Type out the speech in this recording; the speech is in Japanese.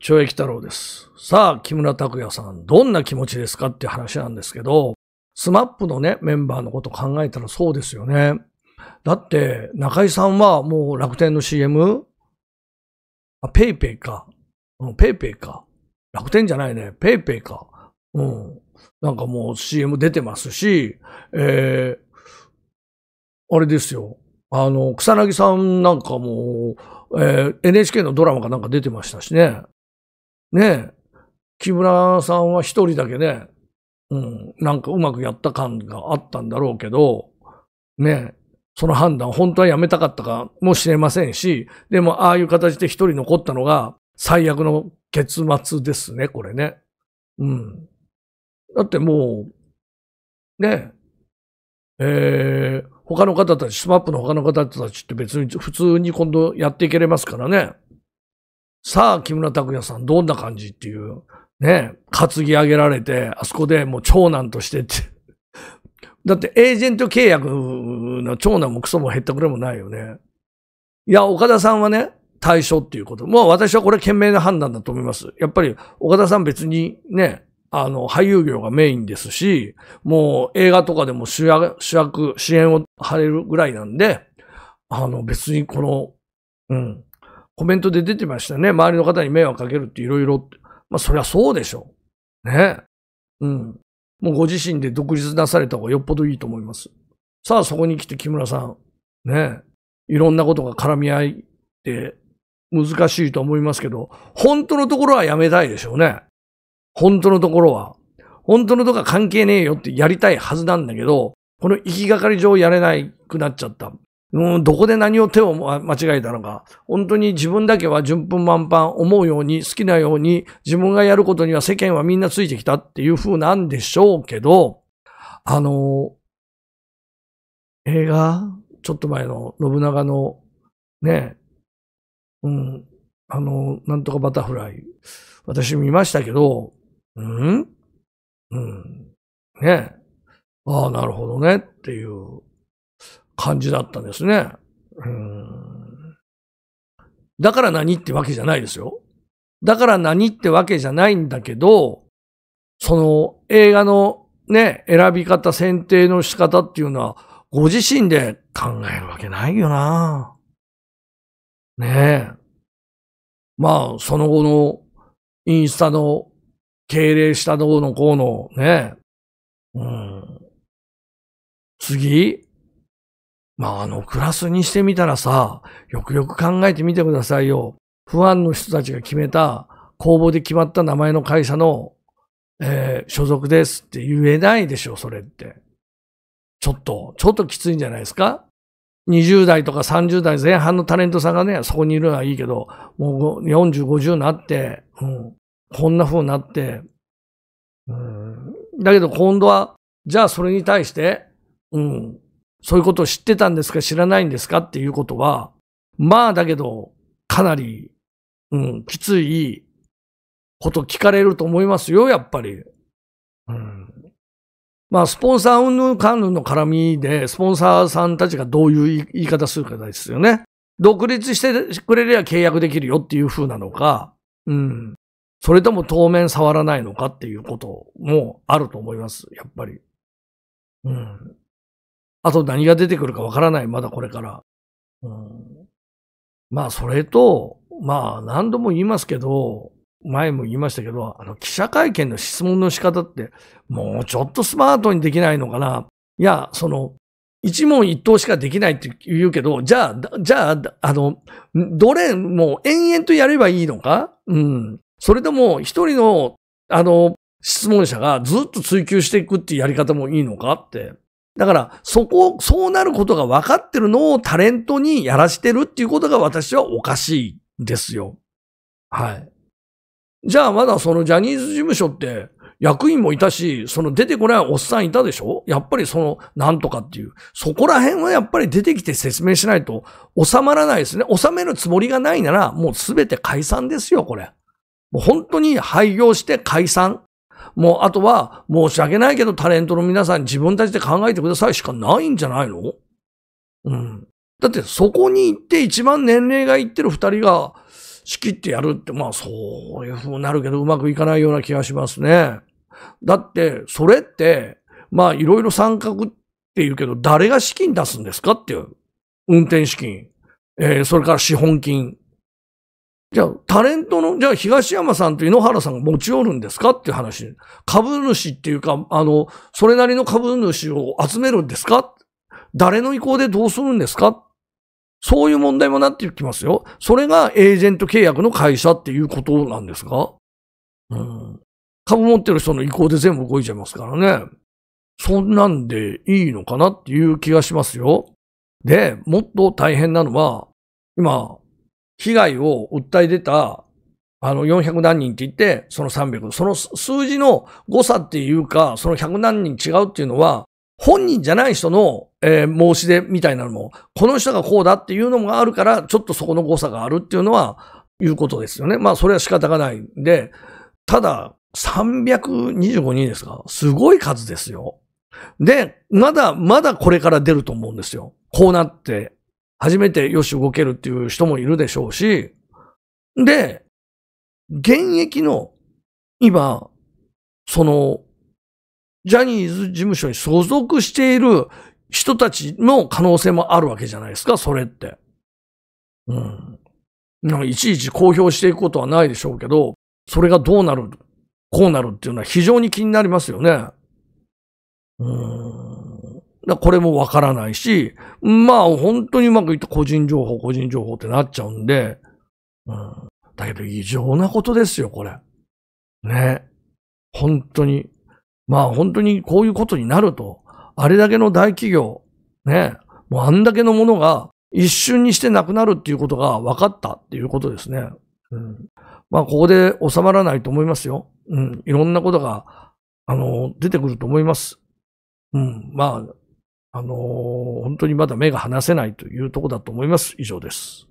懲役太郎です。さあ、木村拓哉さん、どんな気持ちですかっていう話なんですけど、スマップのね、メンバーのこと考えたらそうですよね。だって、中井さんはもう楽天の CM? あ、ペイペイか。うん、ペイペイか。楽天じゃないね。ペイペイか。うん。なんかもう CM 出てますし、えー、あれですよ。あの、草薙さんなんかもう、えー、NHK のドラマかなんか出てましたしね。ね木村さんは一人だけね、うん、なんかうまくやった感があったんだろうけど、ねその判断、本当はやめたかったかもしれませんし、でも、ああいう形で一人残ったのが、最悪の結末ですね、これね。うん。だってもう、ねえ、えー、他の方たち、スマップの他の方たちって別に普通に今度やっていけれますからね。さあ、木村拓哉さん、どんな感じっていう、ね、担ぎ上げられて、あそこでもう長男としてって。だって、エージェント契約の長男もクソも減ったくれもないよね。いや、岡田さんはね、対象っていうこと。もう私はこれ賢明な判断だと思います。やっぱり、岡田さん別にね、あの、俳優業がメインですし、もう映画とかでも主役、主役、支援を張れるぐらいなんで、あの、別にこの、うん、コメントで出てましたね。周りの方に迷惑かけるっていろいろ。まあ、そりゃそうでしょう。ね。うん。もうご自身で独立なされた方がよっぽどいいと思います。さあ、そこに来て木村さん。ね。いろんなことが絡み合いって難しいと思いますけど、本当のところはやめたいでしょうね。本当のところは。本当のとこは関係ねえよってやりたいはずなんだけど、この行きがかり上やれなくなっちゃった。うん、どこで何を手を間違えたのか。本当に自分だけは順風満帆、思うように、好きなように、自分がやることには世間はみんなついてきたっていう風なんでしょうけど、あの、映画、ちょっと前の信長の、ね、うん、あの、なんとかバタフライ、私見ましたけど、うんうん、ね、ああ、なるほどねっていう感じだったんですね。うんだから何ってわけじゃないですよ。だから何ってわけじゃないんだけど、その映画のね、選び方、選定の仕方っていうのは、ご自身で考えるわけないよなねえ。まあ、その後のインスタの敬礼したどうのこうの、ね。うん。次、まあ、あの、クラスにしてみたらさ、よくよく考えてみてくださいよ。不安の人たちが決めた、公募で決まった名前の会社の、えー、所属ですって言えないでしょ、それって。ちょっと、ちょっときついんじゃないですか ?20 代とか30代前半のタレントさんがね、そこにいるのはいいけど、もう40、50になって、うん、こんな風になって、うん、だけど今度は、じゃあそれに対して、うん、そういうことを知ってたんですか知らないんですかっていうことは、まあだけど、かなり、うん、きついこと聞かれると思いますよ、やっぱり。うん、まあ、スポンサー云々ぬんの絡みで、スポンサーさんたちがどういう言い方するかですよね。独立してくれれば契約できるよっていう風なのか、うん。それとも当面触らないのかっていうこともあると思います、やっぱり。うん。あと何が出てくるかわからない、まだこれから。うん、まあ、それと、まあ、何度も言いますけど、前も言いましたけど、あの、記者会見の質問の仕方って、もうちょっとスマートにできないのかな。いや、その、一問一答しかできないって言うけど、じゃあ、じゃあ、あの、どれ、もう延々とやればいいのかうん。それとも、一人の、あの、質問者がずっと追求していくっていうやり方もいいのかって。だから、そこ、そうなることが分かってるのをタレントにやらしてるっていうことが私はおかしいですよ。はい。じゃあまだそのジャニーズ事務所って役員もいたし、その出てこないおっさんいたでしょやっぱりそのなんとかっていう。そこら辺はやっぱり出てきて説明しないと収まらないですね。収めるつもりがないならもうすべて解散ですよ、これ。もう本当に廃業して解散。もう、あとは、申し訳ないけど、タレントの皆さん自分たちで考えてくださいしかないんじゃないのうん。だって、そこに行って一番年齢がいってる二人が仕切ってやるって、まあ、そういう風になるけど、うまくいかないような気がしますね。だって、それって、まあ、いろいろ参画って言うけど、誰が資金出すんですかっていう。運転資金。えー、それから資本金。じゃあ、タレントの、じゃあ、東山さんと井ノ原さんが持ち寄るんですかっていう話。株主っていうか、あの、それなりの株主を集めるんですか誰の意向でどうするんですかそういう問題もなってきますよ。それがエージェント契約の会社っていうことなんですかうん。株持ってる人の意向で全部動いちゃいますからね。そんなんでいいのかなっていう気がしますよ。で、もっと大変なのは、今、被害を訴え出た、あの、400何人って言って、その300。その数字の誤差っていうか、その100何人違うっていうのは、本人じゃない人の、えー、申し出みたいなのも、この人がこうだっていうのもあるから、ちょっとそこの誤差があるっていうのは、いうことですよね。まあ、それは仕方がないんで、ただ、325人ですかすごい数ですよ。で、まだ、まだこれから出ると思うんですよ。こうなって初めてよし動けるっていう人もいるでしょうし、で、現役の、今、その、ジャニーズ事務所に所属している人たちの可能性もあるわけじゃないですか、それって。うん。なんかいちいち公表していくことはないでしょうけど、それがどうなる、こうなるっていうのは非常に気になりますよね。うん。これもわからないし、まあ本当にうまくいった個人情報、個人情報ってなっちゃうんで、うん。だけど異常なことですよ、これ。ね。本当に。まあ本当にこういうことになると、あれだけの大企業、ね、もうあんだけのものが一瞬にしてなくなるっていうことが分かったっていうことですね。うん、まあここで収まらないと思いますよ。うん、いろんなことが、あの、出てくると思います。うん、まあ、あのー、本当にまだ目が離せないというとこだと思います。以上です。